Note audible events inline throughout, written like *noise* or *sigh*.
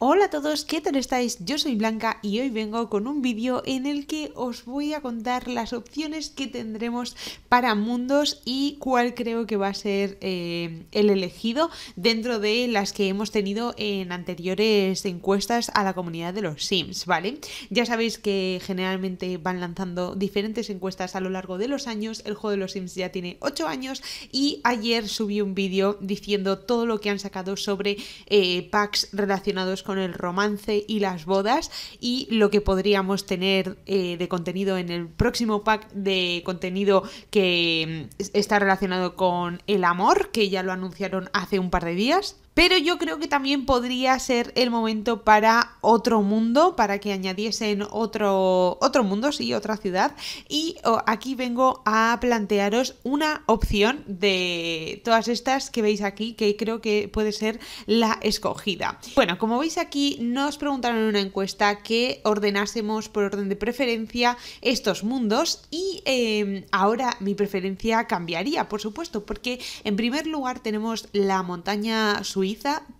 Hola a todos, ¿qué tal estáis? Yo soy Blanca y hoy vengo con un vídeo en el que os voy a contar las opciones que tendremos para mundos y cuál creo que va a ser eh, el elegido dentro de las que hemos tenido en anteriores encuestas a la comunidad de los Sims, ¿vale? Ya sabéis que generalmente van lanzando diferentes encuestas a lo largo de los años, el juego de los Sims ya tiene 8 años y ayer subí un vídeo diciendo todo lo que han sacado sobre eh, packs relacionados con el romance y las bodas y lo que podríamos tener eh, de contenido en el próximo pack de contenido que mm, está relacionado con el amor, que ya lo anunciaron hace un par de días. Pero yo creo que también podría ser el momento para otro mundo, para que añadiesen otro, otro mundo, sí, otra ciudad. Y oh, aquí vengo a plantearos una opción de todas estas que veis aquí, que creo que puede ser la escogida. Bueno, como veis aquí, nos preguntaron en una encuesta que ordenásemos por orden de preferencia estos mundos y em, ahora mi preferencia cambiaría, por supuesto, porque en primer lugar tenemos la montaña sur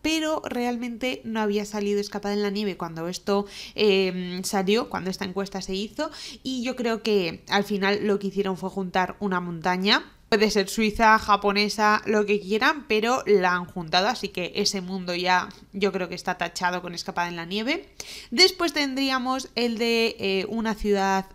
pero realmente no había salido escapada en la nieve cuando esto em, salió, cuando esta encuesta se hizo, y yo creo que al final lo que hicieron fue juntar una montaña Puede ser suiza, japonesa, lo que quieran, pero la han juntado, así que ese mundo ya yo creo que está tachado con Escapada en la Nieve. Después tendríamos el de eh, una ciudad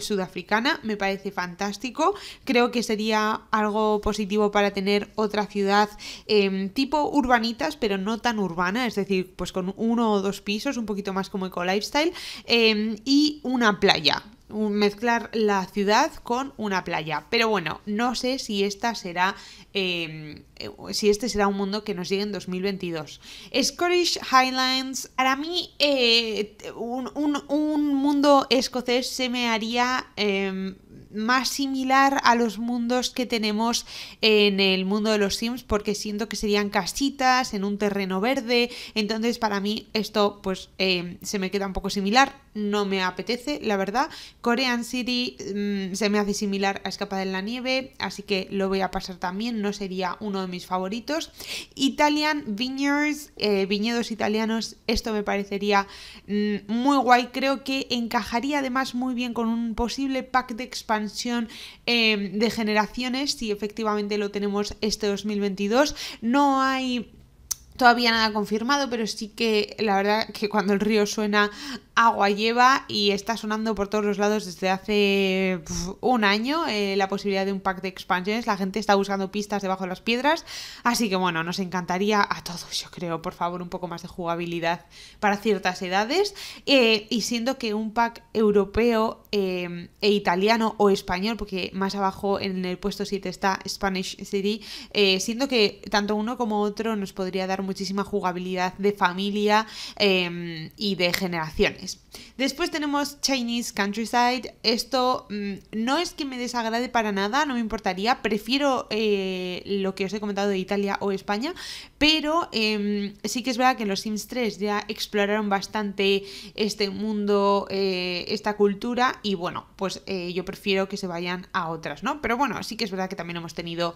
sudafricana, me parece fantástico. Creo que sería algo positivo para tener otra ciudad em, tipo urbanitas, pero no tan urbana, es decir, pues con uno o dos pisos, un poquito más como eco lifestyle, em, y una playa mezclar la ciudad con una playa. Pero bueno, no sé si esta será em, eh, si este será un mundo que nos llegue en 2022. Scottish Highlands, para mí eh, un, mundo escocés se me haría em, más similar a los mundos que tenemos en el mundo de los Sims, porque siento que serían casitas en un terreno verde, entonces para mí esto pues eh, se me queda un poco similar, no me apetece, la verdad. Korean City mm, se me hace similar a Escapada en la Nieve, así que lo voy a pasar también, no sería uno de mis favoritos. Italian Vineyards, eh, viñedos italianos, esto me parecería mm, muy guay, creo que encajaría además muy bien con un posible pack de expansión Em, de generaciones, si efectivamente lo tenemos este 2022. No hay todavía nada confirmado, pero sí que la verdad que cuando el río suena, agua lleva y está sonando por todos los lados desde hace un año eh, la posibilidad de un pack de expansiones. La gente está buscando pistas debajo de las piedras, así que bueno, nos encantaría a todos, yo creo, por favor, un poco más de jugabilidad para ciertas edades. Eh, y siendo que un pack europeo eh, e italiano o español, porque más abajo en el puesto 7 está Spanish City, siendo que tanto uno como otro nos podría dar muchísima jugabilidad de familia em, y de generaciones. Después tenemos Chinese Countryside. Esto mm, no es que me desagrade para nada, no me importaría. Prefiero eh, lo que os he comentado de Italia o España, pero em, sí que es verdad que los Sims 3 ya exploraron bastante este mundo, eh, esta cultura, y bueno, pues eh, yo prefiero que se vayan a otras, ¿no? Pero bueno, sí que es verdad que también hemos tenido,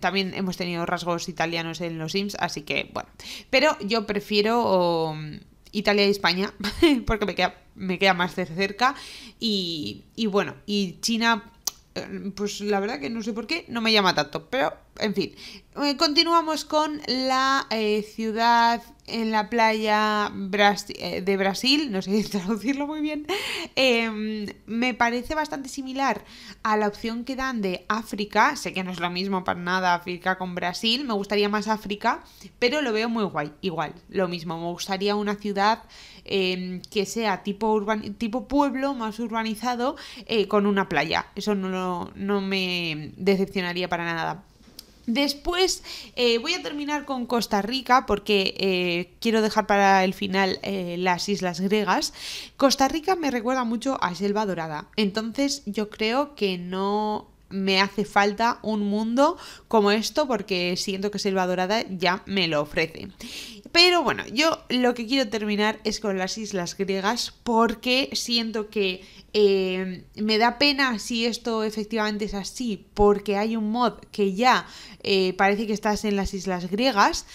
también hemos tenido rasgos italianos no sé en los Sims, así que bueno. Pero yo prefiero um, Italia y España, *laughs* porque me queda, me queda más de cerca. y bueno, y China, eh, pues la verdad que no sé por qué, no me llama tanto, pero en fin, eh, continuamos con la eh, ciudad en la playa eh, de Brasil, no sé *laughs* traducirlo muy bien, em, me parece bastante similar a la opción que dan de África, sé que no es lo mismo para nada África con Brasil, me gustaría más África, pero lo veo muy guay, igual, lo mismo, me gustaría una ciudad em, que sea tipo, tipo pueblo más urbanizado con una playa, eso no me decepcionaría para nada. Después eh, voy a terminar con Costa Rica porque eh, quiero dejar para el final eh, las islas griegas. Costa Rica me recuerda mucho a Selva Dorada, entonces yo creo que no me hace falta un mundo como esto porque siento que Selva Dorada ya me lo ofrece. Pero bueno, yo lo que quiero terminar es con las islas griegas porque siento que eh, me da pena si esto efectivamente es así porque hay un mod que ya eh, parece que estás en las islas griegas,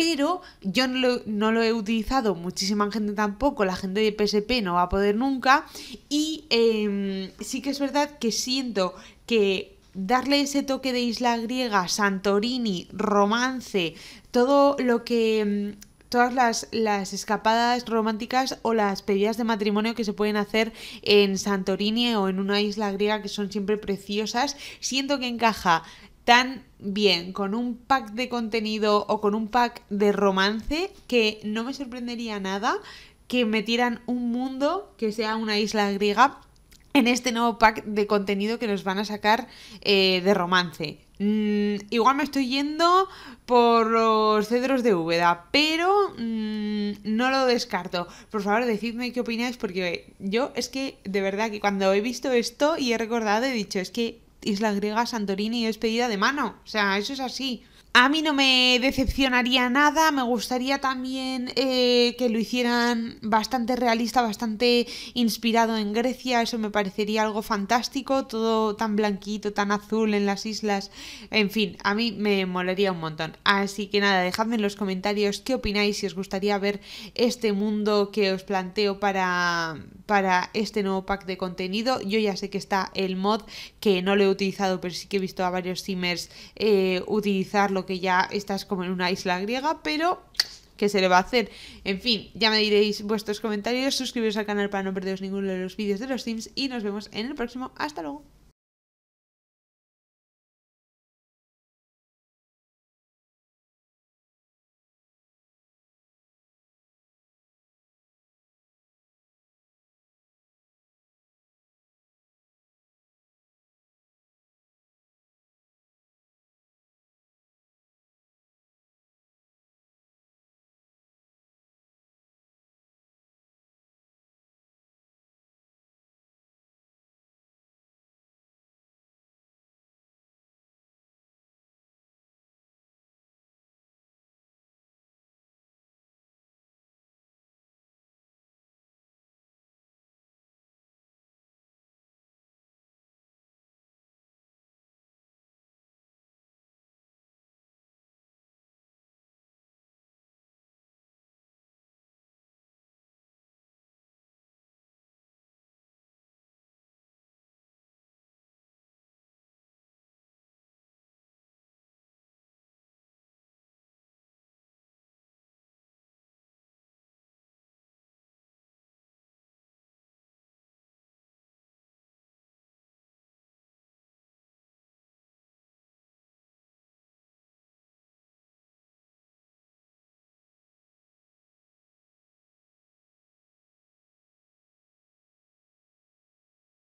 pero yo no lo, he utilizado, muchísima gente tampoco, la gente de PSP no va a poder nunca y em, sí que es verdad que siento que darle ese toque de isla griega, Santorini, romance, todo lo que em, todas las, las, escapadas románticas o las pedidas de matrimonio que se pueden hacer en Santorini o en una isla griega que son siempre preciosas. Siento que encaja tan bien con un pack de contenido o con un pack de romance que no me sorprendería nada que metieran un mundo que sea una isla griega en este nuevo pack de contenido que nos van a sacar eh, de romance. Mm, igual me estoy yendo por los cedros de Úbeda, pero mm, no lo descarto. Por favor, decidme qué opináis, porque yo es que de verdad que cuando he visto esto y he recordado, he dicho, es que Isla griega Santorini es pedida de mano. O sea, eso es así. A mí no me decepcionaría nada, me gustaría también eh, que lo hicieran bastante realista, bastante inspirado en Grecia, eso me parecería algo fantástico, todo tan blanquito, tan azul en las islas, en fin, a mí me molaría un montón. Así que nada, dejadme en los comentarios qué opináis, si os gustaría ver este mundo que os planteo para, para este nuevo pack de contenido. Yo ya sé que está el mod, que no lo he utilizado, pero sí que he visto a varios Simmers eh, utilizarlo que ya estás como en una isla griega, pero que se le va a hacer? En fin, ya me diréis vuestros comentarios, suscribiros al canal para no perderos ninguno de los vídeos de los Sims y nos vemos en el próximo. Hasta luego.